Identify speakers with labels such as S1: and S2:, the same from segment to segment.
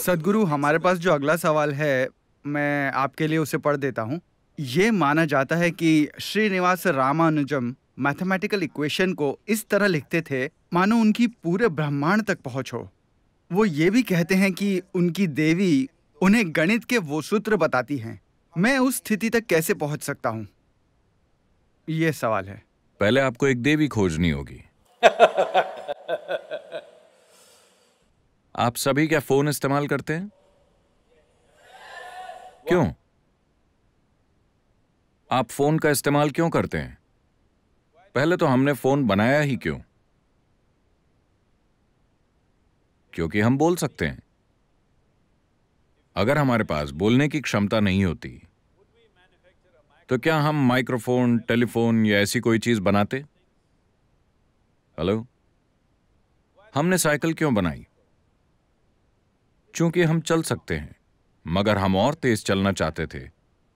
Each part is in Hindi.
S1: सदगुरु हमारे पास जो अगला सवाल है मैं आपके लिए उसे पढ़ देता हूँ ये माना जाता है कि श्रीनिवास रामानुजम मैथमेटिकल इक्वेशन को इस तरह लिखते थे मानो उनकी पूरे ब्रह्मांड तक पहुँच हो वो ये भी कहते हैं कि उनकी देवी उन्हें गणित के वो सूत्र बताती हैं मैं उस स्थिति तक कैसे पहुंच सकता हूं ये सवाल है पहले आपको एक देवी खोजनी होगी आप सभी क्या फोन इस्तेमाल करते हैं क्यों आप फोन का इस्तेमाल क्यों करते हैं पहले तो हमने फोन बनाया ही क्यों क्योंकि हम बोल सकते हैं अगर हमारे पास बोलने की क्षमता नहीं होती तो क्या हम माइक्रोफोन टेलीफोन या ऐसी कोई चीज बनाते हेलो हमने साइकिल क्यों बनाई चूंकि हम चल सकते हैं मगर हम और तेज चलना चाहते थे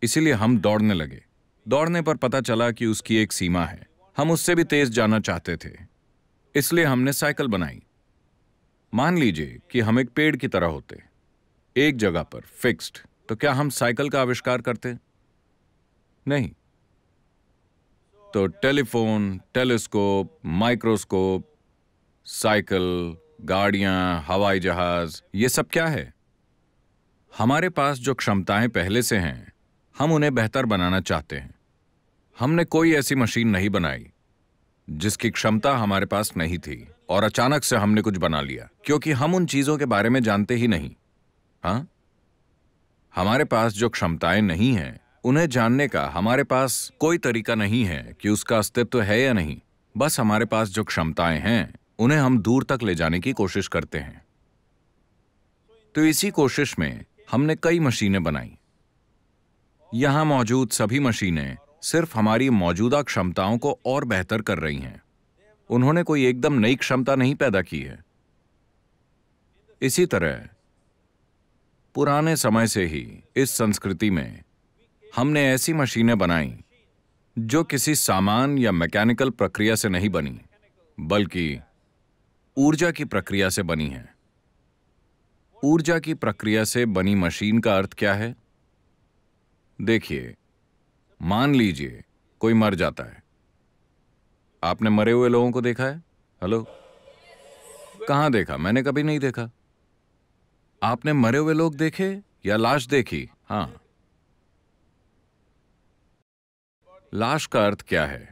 S1: इसीलिए हम दौड़ने लगे दौड़ने पर पता चला कि उसकी एक सीमा है हम उससे भी तेज जाना चाहते थे इसलिए हमने साइकिल बनाई मान लीजिए कि हम एक पेड़ की तरह होते एक जगह पर फिक्स्ड तो क्या हम साइकिल का आविष्कार करते नहीं तो टेलीफोन टेलीस्कोप माइक्रोस्कोप साइकिल गाड़ियां हवाई जहाज ये सब क्या है हमारे पास जो क्षमताएं पहले से हैं हम उन्हें बेहतर बनाना चाहते हैं हमने कोई ऐसी मशीन नहीं बनाई जिसकी क्षमता हमारे पास नहीं थी और अचानक से हमने कुछ बना लिया क्योंकि हम उन चीजों के बारे में जानते ही नहीं हाँ हमारे पास जो क्षमताएं नहीं हैं उन्हें जानने का हमारे पास कोई तरीका नहीं है कि उसका अस्तित्व है या नहीं बस हमारे पास जो क्षमताएं हैं उन्हें हम दूर तक ले जाने की कोशिश करते हैं तो इसी कोशिश में हमने कई मशीनें बनाई यहां मौजूद सभी मशीनें सिर्फ हमारी मौजूदा क्षमताओं को और बेहतर कर रही हैं उन्होंने कोई एकदम नई क्षमता नहीं पैदा की है इसी तरह पुराने समय से ही इस संस्कृति में हमने ऐसी मशीनें बनाई जो किसी सामान या मैकेनिकल प्रक्रिया से नहीं बनी बल्कि ऊर्जा की प्रक्रिया से बनी है ऊर्जा की प्रक्रिया से बनी मशीन का अर्थ क्या है देखिए मान लीजिए कोई मर जाता है आपने मरे हुए लोगों को देखा है हेलो कहां देखा मैंने कभी नहीं देखा आपने मरे हुए लोग देखे या लाश देखी हां लाश का अर्थ क्या है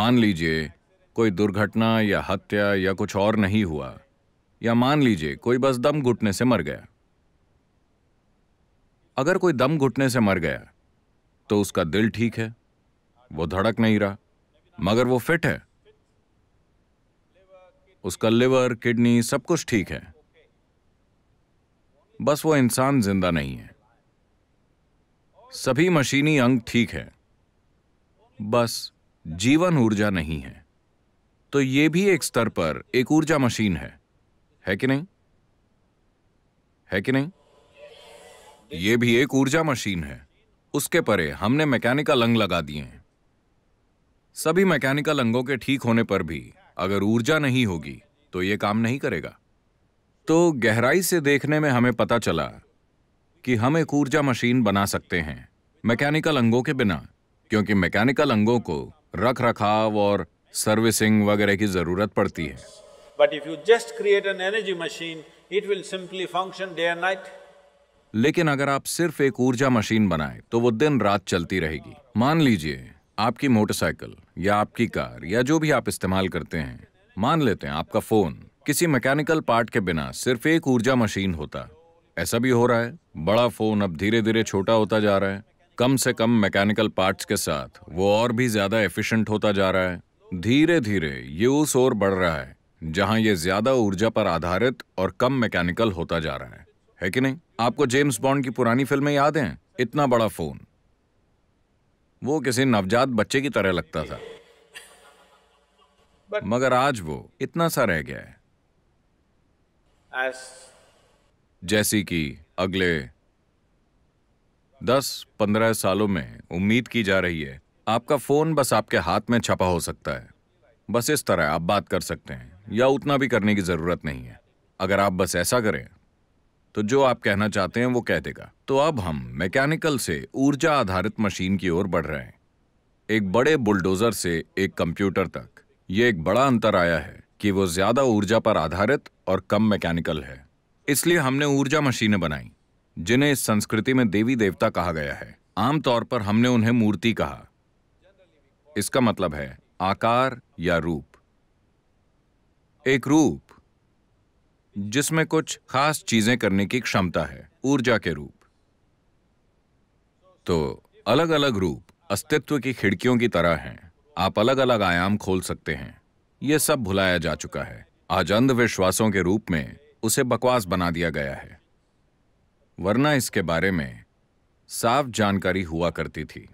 S1: मान लीजिए कोई दुर्घटना या हत्या या कुछ और नहीं हुआ या मान लीजिए कोई बस दम घुटने से मर गया अगर कोई दम घुटने से मर गया तो उसका दिल ठीक है वो धड़क नहीं रहा मगर वो फिट है उसका लिवर किडनी सब कुछ ठीक है बस वो इंसान जिंदा नहीं है सभी मशीनी अंग ठीक है बस जीवन ऊर्जा नहीं है तो ये भी एक स्तर पर एक ऊर्जा मशीन है है कि नहीं है कि नहीं ये भी एक ऊर्जा मशीन है उसके परे हमने मैकेनिकल अंग लगा दिए हैं सभी मैकेनिकल अंगों के ठीक होने पर भी अगर ऊर्जा नहीं होगी तो ये काम नहीं करेगा तो गहराई से देखने में हमें पता चला कि हम एक ऊर्जा मशीन बना सकते हैं मैकेनिकल अंगों के बिना क्योंकि मैकेनिकल अंगों को रख रखाव और सर्विसिंग वगैरह की जरूरत पड़ती है but if you just create an energy machine it will simply function day and night लेकिन अगर आप सिर्फ एक ऊर्जा मशीन बनाए तो वो दिन रात चलती रहेगी मान लीजिए आपकी मोटरसाइकिल या आपकी कार या जो भी आप इस्तेमाल करते हैं मान लेते हैं आपका फोन किसी मैकेनिकल पार्ट के बिना सिर्फ एक ऊर्जा मशीन होता ऐसा भी हो रहा है बड़ा फोन अब धीरे धीरे छोटा होता जा रहा है कम से कम मैकेनिकल पार्ट्स के साथ वो और भी ज्यादा एफिशिएंट होता जा रहा है धीरे धीरे ये उस ओर बढ़ रहा है जहां ये ज्यादा ऊर्जा पर आधारित और कम मैकेनिकल होता जा रहा है है कि नहीं आपको जेम्स बॉन्ड की पुरानी फिल्में याद हैं इतना बड़ा फोन वो किसी नवजात बच्चे की तरह लगता था But मगर आज वो इतना सा रह गया है as... जैसी कि अगले दस पंद्रह सालों में उम्मीद की जा रही है आपका फ़ोन बस आपके हाथ में छपा हो सकता है बस इस तरह आप बात कर सकते हैं या उतना भी करने की ज़रूरत नहीं है अगर आप बस ऐसा करें तो जो आप कहना चाहते हैं वो कह देगा तो अब हम मैकेनिकल से ऊर्जा आधारित मशीन की ओर बढ़ रहे हैं एक बड़े बुलडोजर से एक कंप्यूटर तक ये एक बड़ा अंतर आया है कि वो ज़्यादा ऊर्जा पर आधारित और कम मैकेनिकल है इसलिए हमने ऊर्जा मशीनें बनाई जिन्हें इस संस्कृति में देवी देवता कहा गया है आमतौर पर हमने उन्हें मूर्ति कहा इसका मतलब है आकार या रूप एक रूप जिसमें कुछ खास चीजें करने की क्षमता है ऊर्जा के रूप तो अलग अलग रूप अस्तित्व की खिड़कियों की तरह हैं आप अलग अलग आयाम खोल सकते हैं यह सब भुलाया जा चुका है आज अंधविश्वासों के रूप में उसे बकवास बना दिया गया है वरना इसके बारे में साफ जानकारी हुआ करती थी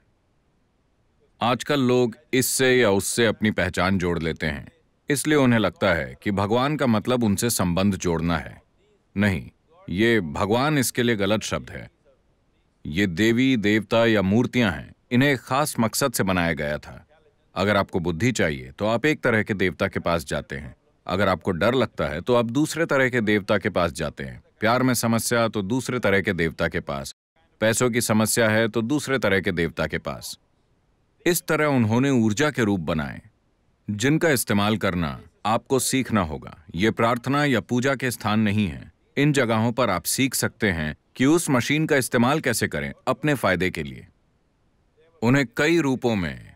S1: आजकल लोग इससे या उससे अपनी पहचान जोड़ लेते हैं इसलिए उन्हें लगता है कि भगवान का मतलब उनसे संबंध जोड़ना है नहीं ये भगवान इसके लिए गलत शब्द है ये देवी देवता या मूर्तियां हैं इन्हें एक खास मकसद से बनाया गया था अगर आपको बुद्धि चाहिए तो आप एक तरह के देवता के पास जाते हैं अगर आपको डर लगता है तो आप दूसरे तरह के देवता के पास जाते हैं प्यार में समस्या तो दूसरे तरह के देवता के पास पैसों की समस्या है तो दूसरे तरह के देवता के पास इस तरह उन्होंने ऊर्जा के रूप बनाए जिनका इस्तेमाल करना आपको सीखना होगा ये प्रार्थना या पूजा के स्थान नहीं है इन जगहों पर आप सीख सकते हैं कि उस मशीन का इस्तेमाल कैसे करें अपने फायदे के लिए उन्हें कई रूपों में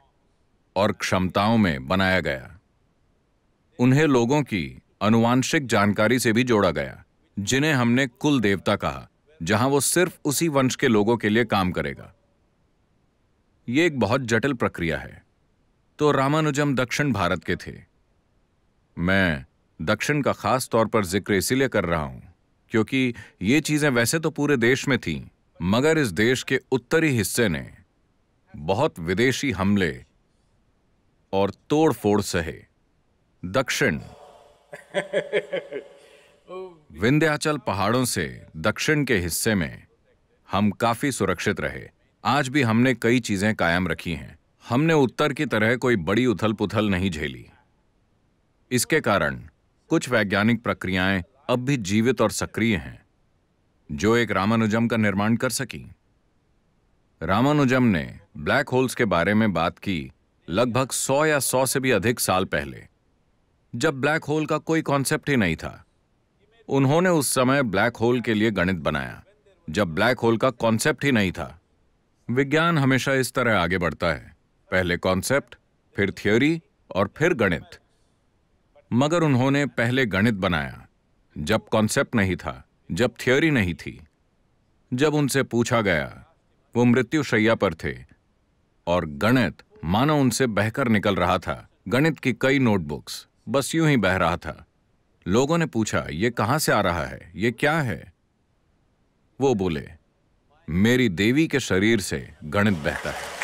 S1: और क्षमताओं में बनाया गया उन्हें लोगों की अनुवांशिक जानकारी से भी जोड़ा गया जिन्हें हमने कुल देवता कहा जहां वो सिर्फ उसी वंश के लोगों के लिए काम करेगा ये एक बहुत जटिल प्रक्रिया है तो रामानुजम दक्षिण भारत के थे मैं दक्षिण का खास तौर पर जिक्र इसीलिए कर रहा हूं क्योंकि ये चीजें वैसे तो पूरे देश में थीं मगर इस देश के उत्तरी हिस्से ने बहुत विदेशी हमले और तोड़फोड़ सहे दक्षिण विंध्याचल पहाड़ों से दक्षिण के हिस्से में हम काफी सुरक्षित रहे आज भी हमने कई चीजें कायम रखी हैं हमने उत्तर की तरह कोई बड़ी उथल पुथल नहीं झेली इसके कारण कुछ वैज्ञानिक प्रक्रियाएं अब भी जीवित और सक्रिय हैं जो एक रामानुजम का निर्माण कर सकी रामानुजम ने ब्लैक होल्स के बारे में बात की लगभग 100 या 100 से भी अधिक साल पहले जब ब्लैक होल का कोई कॉन्सेप्ट ही नहीं था उन्होंने उस समय ब्लैक होल के लिए गणित बनाया जब ब्लैक होल का कॉन्सेप्ट ही नहीं था विज्ञान हमेशा इस तरह आगे बढ़ता है पहले कॉन्सेप्ट फिर थ्योरी और फिर गणित मगर उन्होंने पहले गणित बनाया जब कॉन्सेप्ट नहीं था जब थ्योरी नहीं थी जब उनसे पूछा गया वो मृत्युशैया पर थे और गणित मानो उनसे बहकर निकल रहा था गणित की कई नोटबुक्स बस यूं ही बह रहा था लोगों ने पूछा ये कहां से आ रहा है ये क्या है वो बोले मेरी देवी के शरीर से गणित बहता है